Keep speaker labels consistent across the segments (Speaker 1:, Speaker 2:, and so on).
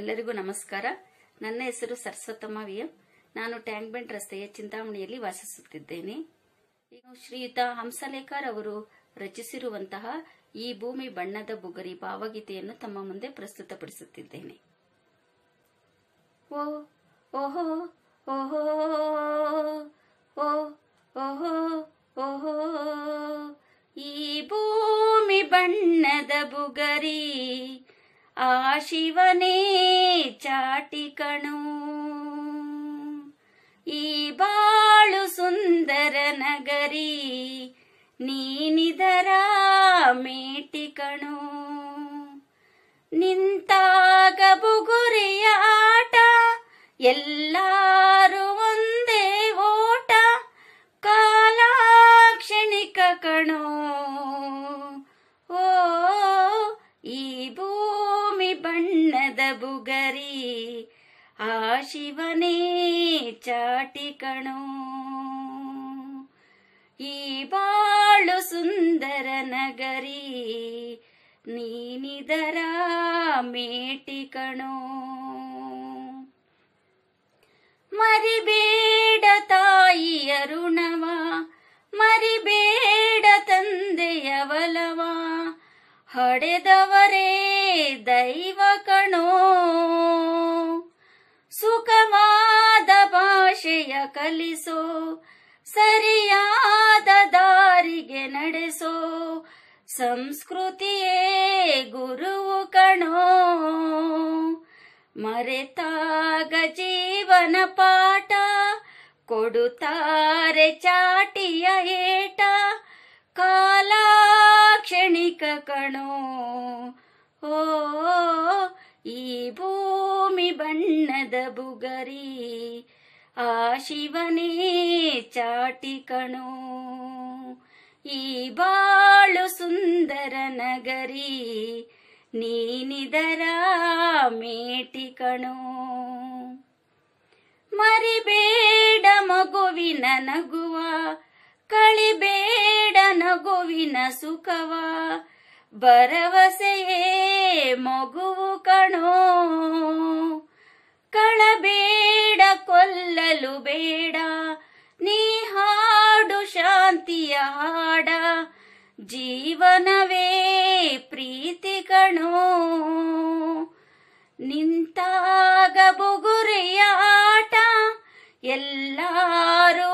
Speaker 1: ಎಲ್ಲರಿಗೂ ನಮಸ್ಕಾರ ನನ್ನ ಹೆಸರು ಸರಸ್ವತಮ್ಮ ವಿ ನಾನು ಟ್ಯಾಂಕ್ ಬೆಂಡ್ ರಸ್ತೆಯ ಚಿಂತಾಮಣಿಯಲ್ಲಿ ವಾಸಿಸುತ್ತಿದ್ದೇನೆ ಶ್ರೀಯುತ ಹಂಸಲೇಖರ್ ಅವರು ರಚಿಸಿರುವಂತಹ ಈ ಭೂಮಿ ಬಣ್ಣದ ಬುಗರಿ ಭಾವಗೀತೆಯನ್ನು ತಮ್ಮ ಮುಂದೆ ಪ್ರಸ್ತುತಪಡಿಸುತ್ತಿದ್ದೇನೆ ಓ ಓಹೋ ಓಹೋ ಓ ಓಹೋ ಓಹೋ ಈ ಭೂಮಿ ಬಣ್ಣದ ಬುಗರಿ ಆ ಶಿವನೇ ಚಾಟಿ ಈ ಬಾಳು ಸುಂದರ ನಗರಿ ನೀನಿದರ ಮೇಟಿಕಣು ಕಣು ನಿಂತಾಗ ಬುಗುರಿಯಾಟ ಎಲ್ಲಾರು ಬುಗರಿ ಆ ಶಿವನೇ ಚಾಟಿ ಈ ಬಾಳು ಸುಂದರ ನಗರಿ ನೀನಿದರ ಮೇಟಿ ಮರಿಬೇಡ ತಾಯಿ ಋಣವ ಮರಿಬೇಡ ತಂದೆಯವಲವಾ ಹೊಡೆದವರೇ ದೈವ ಕಣೋ ಸುಖವಾದ ಭಾಷೆಯ ಕಲಿಸೋ ಸರಿಯಾದ ದಾರಿಗೆ ನಡೆಸೋ ಸಂಸ್ಕೃತಿಯೇ ಗುರುವು ಕಣೋ ಮರೆತಾಗ ಜೀವನ ಪಾಠ ಕೊಡುತ್ತಾರೆ ಚಾಟಿಯ ಏಟ ಕಣೋ ಓ ಈ ಭೂಮಿ ಬಣ್ಣದ ಬುಗರಿ ಆ ಶಿವನೇ ಚಾಟಿ ಕಣೋ ಈ ಬಾಳು ಸುಂದರ ನಗರಿ ನೀನಿದರ ಮೇಟಿ ಕಣೋ
Speaker 2: ಮರಿಬೇಡ
Speaker 1: ಮಗುವಿನ ನಗುವ ಕಳಿಬೇಡ ನಗುವಿನ ಸುಖವ ಭರವಸೆಯೇ ಮಗುವು ಕಣೋ ಕಳಬೇಡ ಕೊಲ್ಲಲು ಬೇಡ ನೀ ಹಾಡು ಶಾಂತಿಯ ಹಾಡ ಜೀವನವೇ ಪ್ರೀತಿ ಕಣೋ ನಿಂತಾಗ ಬುಗುರಿಯಾಟ ಎಲ್ಲಾರು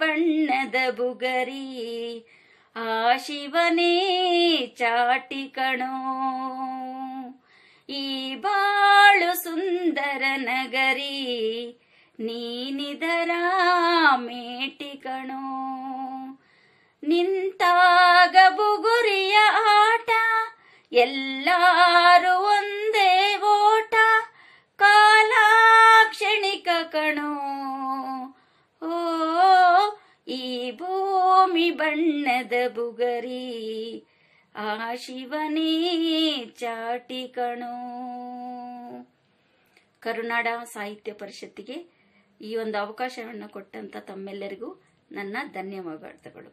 Speaker 1: ಬಣ್ಣದ ಬುಗರಿ ಆ ಶಿವನೇ ಚಾಟಿ ಈ ಬಾಳು ಸುಂದರ ನಗರಿ ನೀನಿದರ ಮೇಟಿ ಕಣೋ ನಿಂತಾಗ ಬುಗುರಿಯ ಆಟ ಎಲ್ಲ ಬಣ್ಣದ ಬುಗರಿ ಆ ಶಿವನೇ ಚಾಟಿ ಕರುನಾಡ ಸಾಹಿತ್ಯ ಪರಿಷತ್ತಿಗೆ ಈ ಒಂದು ಅವಕಾಶವನ್ನು ಕೊಟ್ಟಂತ ತಮ್ಮೆಲ್ಲರಿಗೂ ನನ್ನ ಧನ್ಯವಾದಗಳು